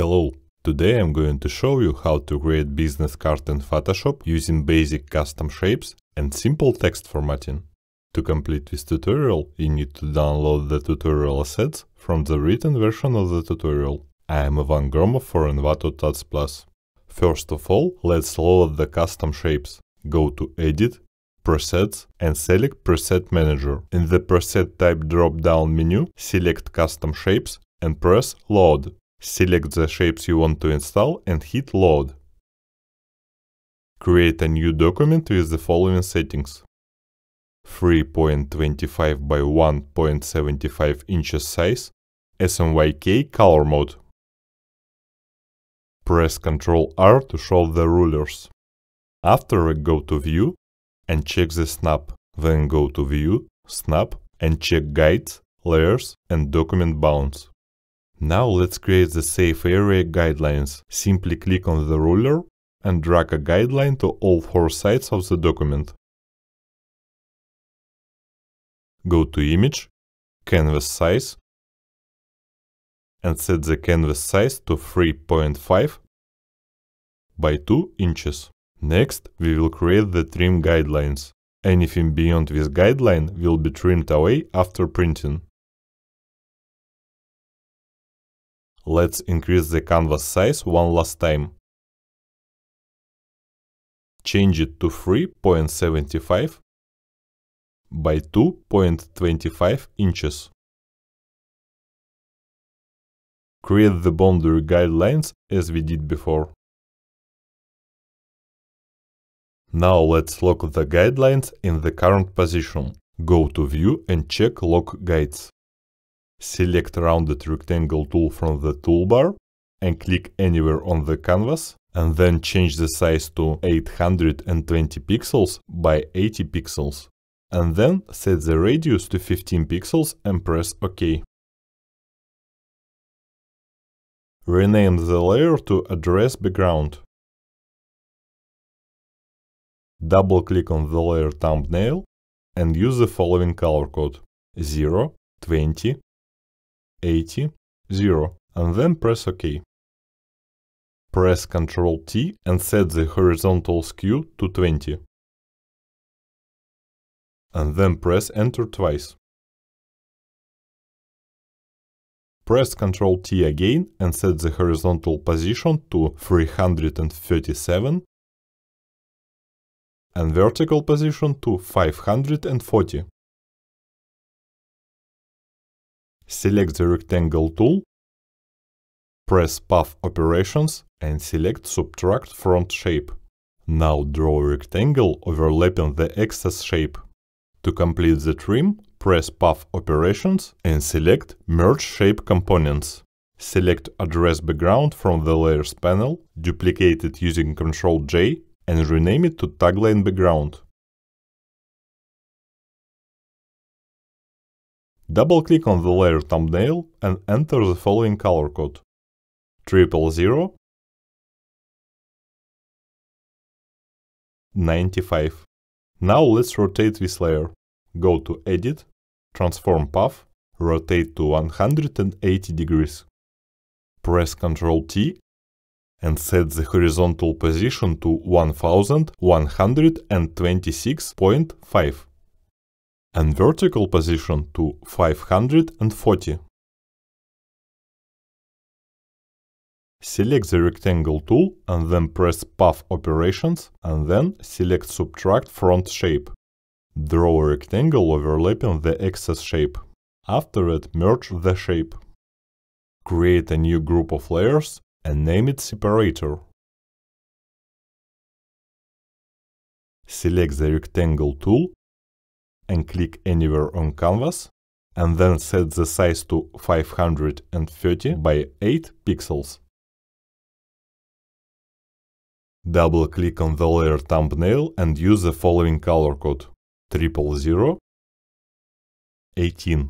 Hello! Today I'm going to show you how to create business card in Photoshop using basic custom shapes and simple text formatting. To complete this tutorial, you need to download the tutorial assets from the written version of the tutorial. I am Ivan Gromov for Envato Tuts Plus. First of all, let's load the custom shapes. Go to Edit, Presets and select Preset Manager. In the Preset Type drop-down menu, select Custom Shapes and press Load. Select the shapes you want to install and hit Load. Create a new document with the following settings. 3.25 by 1.75 inches size, SMYK color mode. Press Ctrl R to show the rulers. After go to View and check the Snap, then go to View, Snap and check Guides, Layers and Document Bounds. Now let's create the safe area guidelines. Simply click on the ruler and drag a guideline to all four sides of the document. Go to Image, Canvas Size and set the canvas size to 3.5 by 2 inches. Next, we will create the trim guidelines. Anything beyond this guideline will be trimmed away after printing. Let's increase the canvas size one last time. Change it to 3.75 by 2.25 inches. Create the boundary guidelines as we did before. Now let's lock the guidelines in the current position. Go to View and check Lock Guides. Select rounded rectangle tool from the toolbar and click anywhere on the canvas and then change the size to 820 pixels by 80 pixels. And then set the radius to 15 pixels and press OK. Rename the layer to Address Background. Double-click on the layer thumbnail and use the following color code 0, 20, 80, 0, and then press OK. Press Ctrl T and set the horizontal skew to 20. And then press Enter twice. Press Ctrl T again and set the horizontal position to 337 and vertical position to 540. select the rectangle tool, press Path Operations and select Subtract Front Shape. Now draw a rectangle overlapping the excess shape. To complete the trim, press Path Operations and select Merge Shape Components. Select Address Background from the Layers panel, duplicate it using Ctrl-J and rename it to Tagline Background. Double-click on the layer thumbnail and enter the following color code. Triple zero 95. Now let's rotate this layer. Go to Edit, Transform Path, rotate to 180 degrees. Press Ctrl T and set the horizontal position to 1126.5 and vertical position to 540. Select the rectangle tool and then press Path Operations and then select Subtract front shape. Draw a rectangle overlapping the excess shape. After it, merge the shape. Create a new group of layers and name it Separator. Select the rectangle tool and click anywhere on canvas and then set the size to 530 by 8 pixels. Double click on the layer thumbnail and use the following color code 000 18.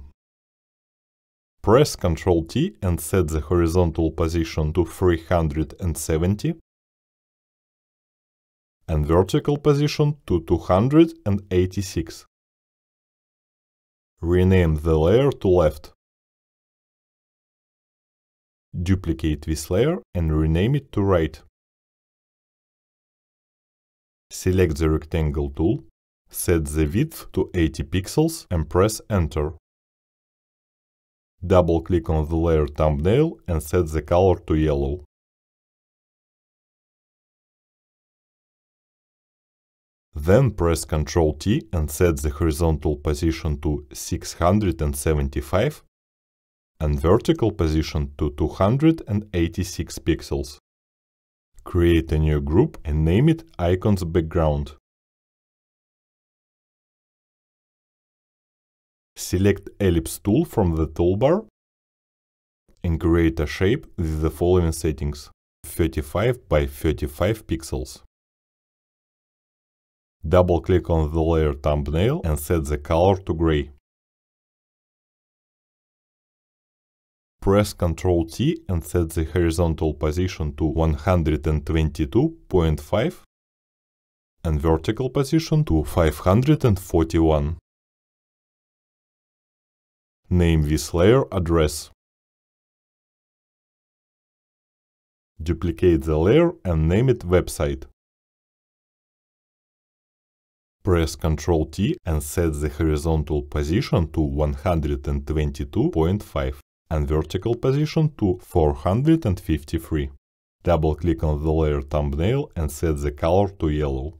Press Ctrl T and set the horizontal position to 370 and vertical position to 286. Rename the layer to left. Duplicate this layer and rename it to right. Select the rectangle tool, set the width to 80 pixels and press Enter. Double-click on the layer thumbnail and set the color to yellow. Then press Ctrl T and set the horizontal position to 675 and vertical position to 286 pixels. Create a new group and name it Icons Background. Select Ellipse tool from the toolbar and create a shape with the following settings 35 by 35 pixels. Double click on the layer thumbnail and set the color to gray. Press Ctrl T and set the horizontal position to 122.5 and vertical position to 541. Name this layer address. Duplicate the layer and name it website press Ctrl T and set the horizontal position to 122.5 and vertical position to 453. Double click on the layer thumbnail and set the color to yellow.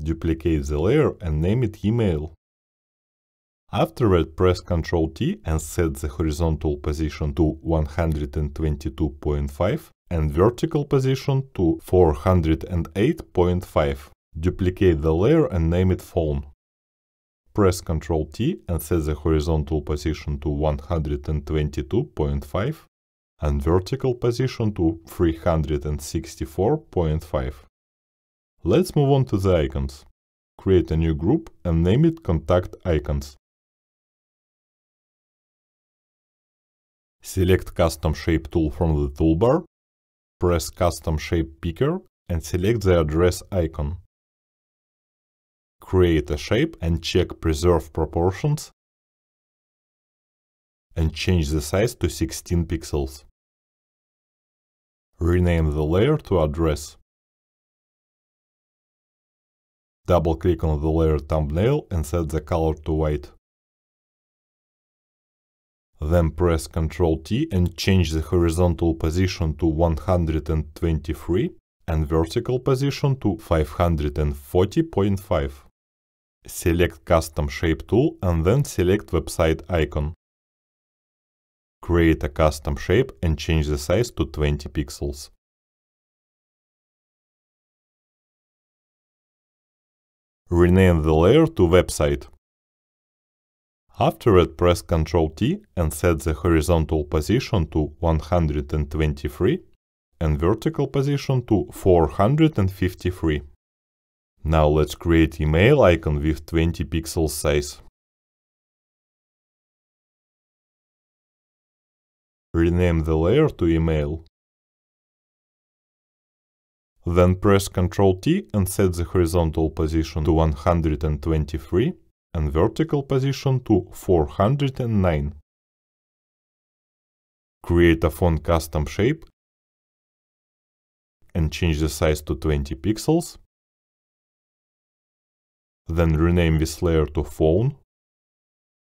Duplicate the layer and name it email. Afterward, press Ctrl T and set the horizontal position to 122.5 and vertical position to 408.5. Duplicate the layer and name it phone. Press Ctrl T and set the horizontal position to 122.5 and vertical position to 364.5. Let's move on to the icons. Create a new group and name it Contact Icons. Select Custom Shape tool from the toolbar press Custom Shape Picker and select the address icon. Create a shape and check Preserve Proportions and change the size to 16 pixels. Rename the layer to Address. Double-click on the layer thumbnail and set the color to white. Then press Ctrl T and change the horizontal position to 123 and vertical position to 540.5. Select Custom Shape tool and then select website icon. Create a custom shape and change the size to 20 pixels. Rename the layer to website. After it, press Ctrl-T and set the horizontal position to 123 and vertical position to 453. Now let's create email icon with 20 pixel size. Rename the layer to email. Then press Ctrl-T and set the horizontal position to 123 and vertical position to 409. Create a font custom shape and change the size to 20 pixels. Then rename this layer to phone.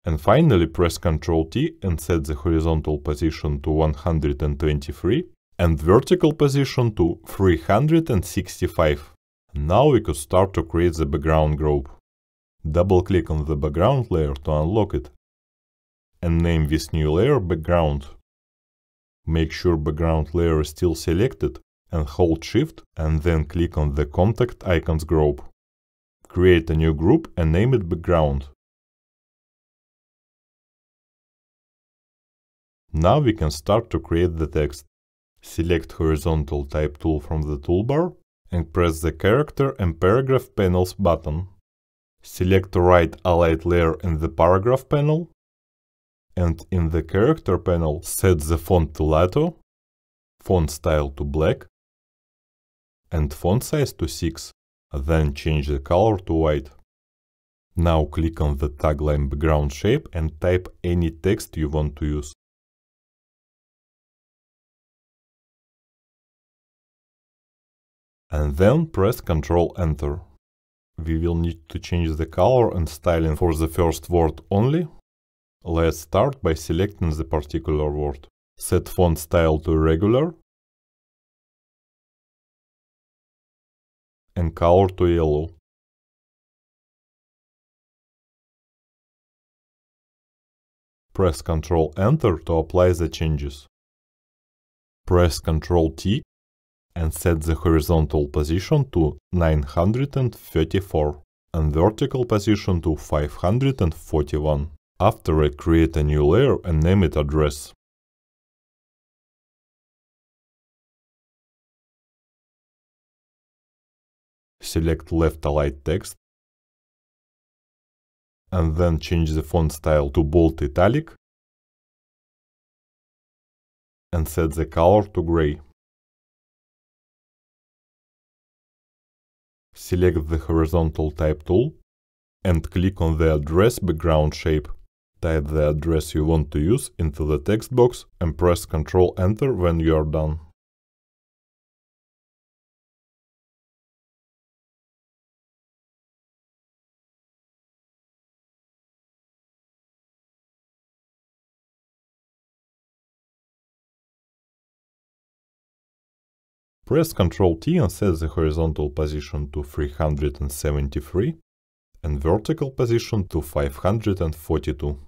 And finally press Ctrl T and set the horizontal position to 123 and vertical position to 365. Now we could start to create the background group. Double-click on the background layer to unlock it and name this new layer background. Make sure background layer is still selected and hold shift and then click on the contact icons group. Create a new group and name it background. Now we can start to create the text. Select horizontal type tool from the toolbar and press the character and paragraph panels button. Select the right allied layer in the paragraph panel and in the character panel set the font to Lato, font style to black and font size to 6, then change the color to white. Now click on the tagline background shape and type any text you want to use. And then press Ctrl Enter we will need to change the color and styling for the first word only. Let's start by selecting the particular word. Set font style to regular and color to yellow. Press Ctrl Enter to apply the changes. Press Ctrl T and set the horizontal position to 934 and vertical position to 541. After I create a new layer and name it address. Select left aligned text and then change the font style to bold italic and set the color to gray. select the horizontal type tool and click on the address background shape. Type the address you want to use into the text box and press Ctrl Enter when you are done. Press Ctrl T and set the horizontal position to 373 and vertical position to 542.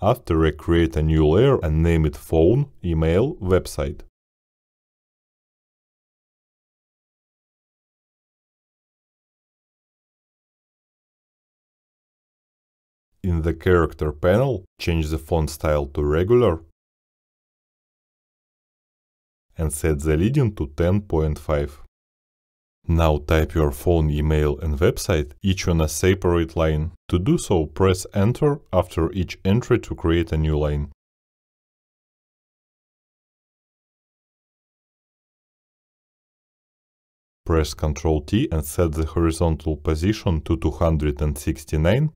After I create a new layer and name it Phone, Email, Website. In the character panel, change the font style to regular and set the leading to 10.5. Now type your phone, email and website each on a separate line. To do so, press enter after each entry to create a new line. Press Ctrl T and set the horizontal position to 269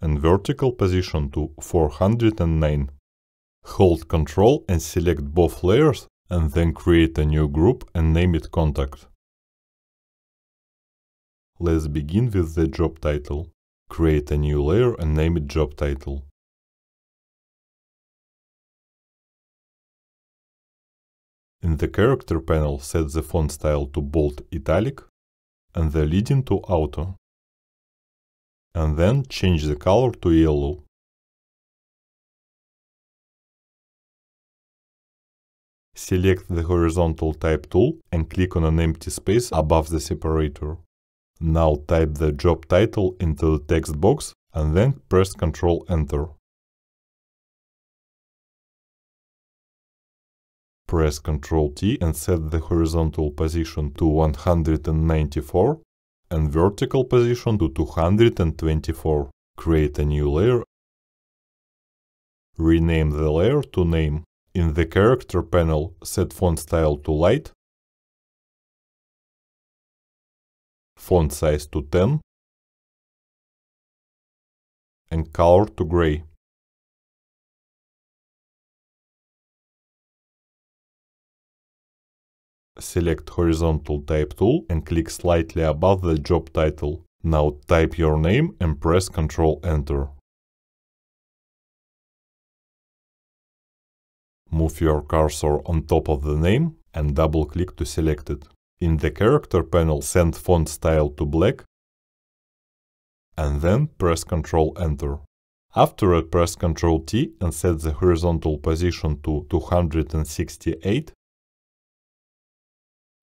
and vertical position to 409. Hold Ctrl and select both layers and then create a new group and name it Contact. Let's begin with the job title. Create a new layer and name it Job Title. In the character panel, set the font style to bold italic and the leading to auto. And then change the color to yellow. Select the horizontal type tool and click on an empty space above the separator. Now type the job title into the text box and then press Ctrl Enter. Press Ctrl T and set the horizontal position to 194 and vertical position to 224. Create a new layer. Rename the layer to Name. In the Character panel, set font style to light, font size to 10, and color to gray. Select horizontal type tool and click slightly above the job title. Now type your name and press Ctrl Enter. Move your cursor on top of the name and double-click to select it. In the character panel, send font style to black and then press Ctrl Enter. After it, press Ctrl T and set the horizontal position to 268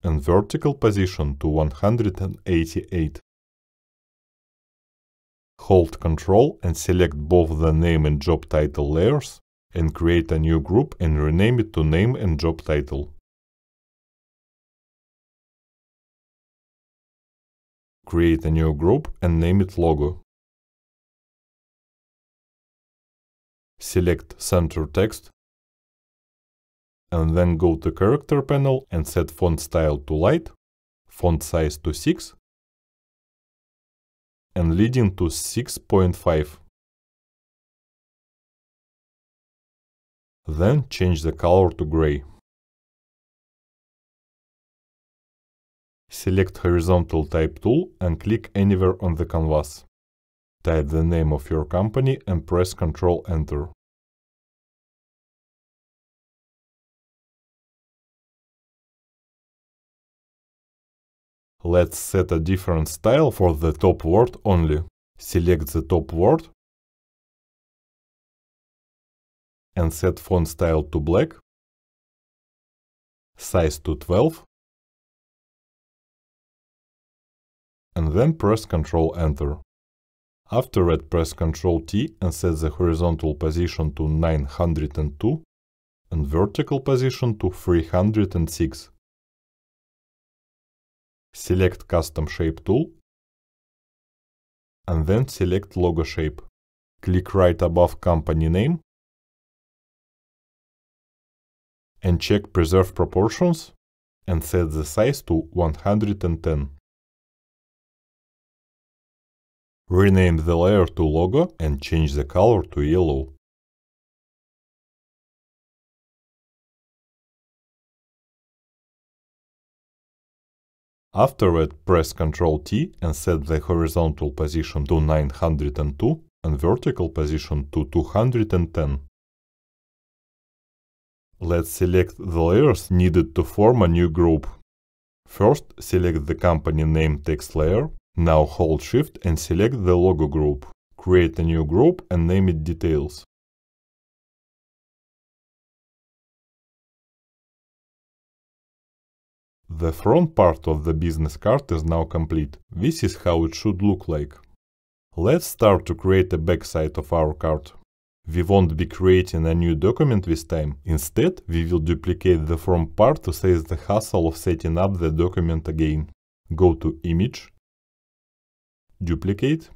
and vertical position to 188. Hold Ctrl and select both the name and job title layers and create a new group and rename it to name and job title. Create a new group and name it logo. Select center text and then go to character panel and set font style to light, font size to 6 and leading to 6.5. Then change the color to gray. Select Horizontal Type tool and click anywhere on the canvas. Type the name of your company and press Ctrl Enter. Let's set a different style for the top word only. Select the top word and set font style to black, size to 12, and then press Ctrl Enter. After that press Ctrl T and set the horizontal position to 902 and vertical position to 306. Select Custom Shape tool and then select Logo shape. Click right above company name and check preserve proportions and set the size to 110. Rename the layer to logo and change the color to yellow. Afterward, press Ctrl T and set the horizontal position to 902 and vertical position to 210. Let's select the layers needed to form a new group. First, select the company name text layer. Now hold Shift and select the logo group. Create a new group and name it Details. The front part of the business card is now complete. This is how it should look like. Let's start to create the backside of our card. We won't be creating a new document this time. Instead, we will duplicate the form part to save the hassle of setting up the document again. Go to Image, Duplicate,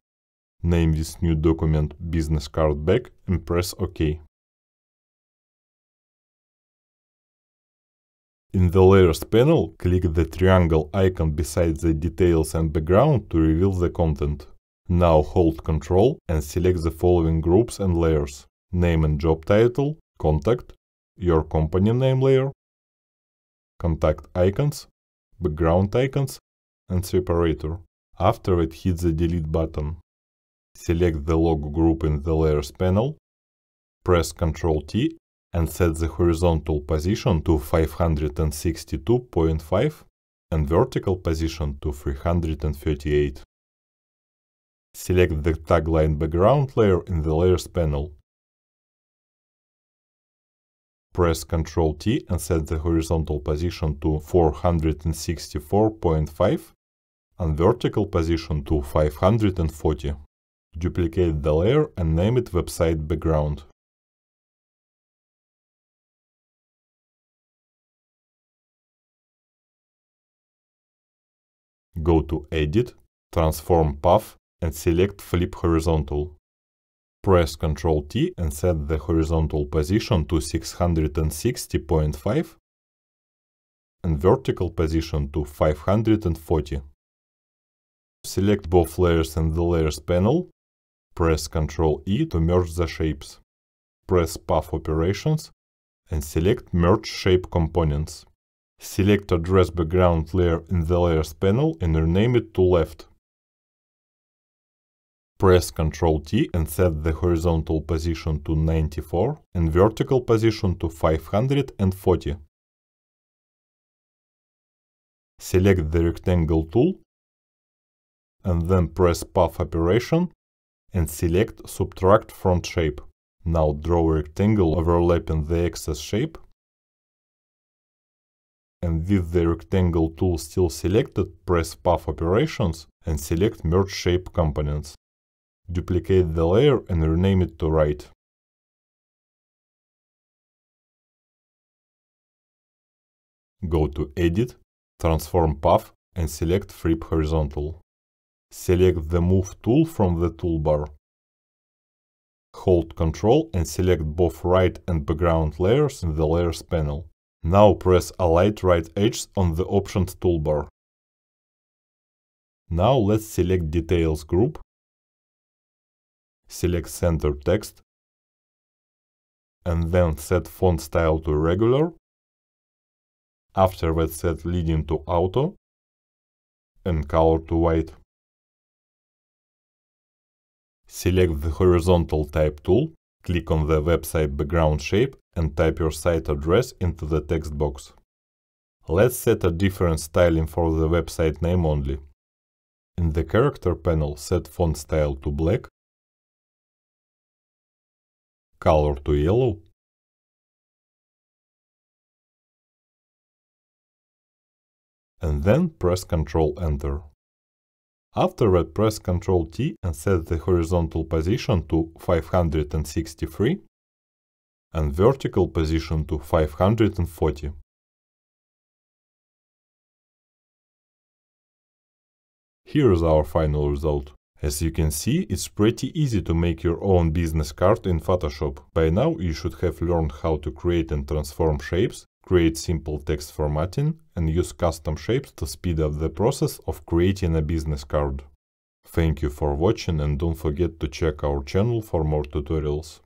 name this new document Business Card Back and press OK. In the Layers panel, click the triangle icon beside the details and background to reveal the content. Now hold Ctrl and select the following groups and layers. Name and job title, contact, your company name layer, contact icons, background icons, and separator. After it, hit the delete button. Select the logo group in the layers panel, press Ctrl T and set the horizontal position to 562.5 and vertical position to 338. Select the tagline background layer in the Layers panel. Press Ctrl-T and set the horizontal position to 464.5 and vertical position to 540. Duplicate the layer and name it Website Background. Go to Edit, Transform Path and select Flip Horizontal. Press Ctrl T and set the horizontal position to 660.5 and vertical position to 540. Select both layers in the Layers panel, press Ctrl E to merge the shapes. Press Path Operations and select Merge Shape Components. Select Address Background layer in the Layers panel and rename it to Left. Press Ctrl T and set the horizontal position to 94 and vertical position to 540. Select the rectangle tool and then press path operation and select subtract front shape. Now draw a rectangle overlapping the excess shape and with the rectangle tool still selected, press Path Operations and select Merge Shape Components. Duplicate the layer and rename it to right. Go to Edit, Transform Path and select Flip Horizontal. Select the Move tool from the toolbar. Hold Ctrl and select both right and background layers in the Layers panel. Now press Alight right edges on the Options toolbar. Now let's select Details group select center text and then set font style to regular. After that set leading to auto and color to white. Select the horizontal type tool, click on the website background shape and type your site address into the text box. Let's set a different styling for the website name only. In the character panel, set font style to black color to yellow. And then press Ctrl Enter. After that, press Ctrl T and set the horizontal position to 563 and vertical position to 540. Here is our final result. As you can see, it's pretty easy to make your own business card in Photoshop. By now you should have learned how to create and transform shapes, create simple text formatting and use custom shapes to speed up the process of creating a business card. Thank you for watching and don't forget to check our channel for more tutorials.